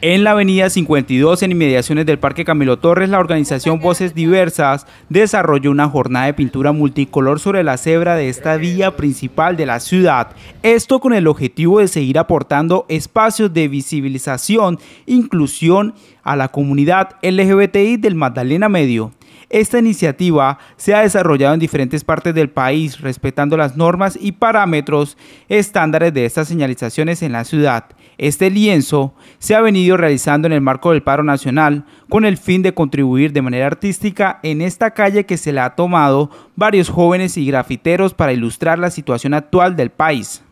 En la avenida 52, en inmediaciones del Parque Camilo Torres, la organización Voces Diversas desarrolló una jornada de pintura multicolor sobre la cebra de esta vía principal de la ciudad. Esto con el objetivo de seguir aportando espacios de visibilización, e inclusión a la comunidad LGBTI del Magdalena Medio. Esta iniciativa se ha desarrollado en diferentes partes del país, respetando las normas y parámetros estándares de estas señalizaciones en la ciudad. Este lienzo se ha venido realizando en el marco del paro nacional con el fin de contribuir de manera artística en esta calle que se la ha tomado varios jóvenes y grafiteros para ilustrar la situación actual del país.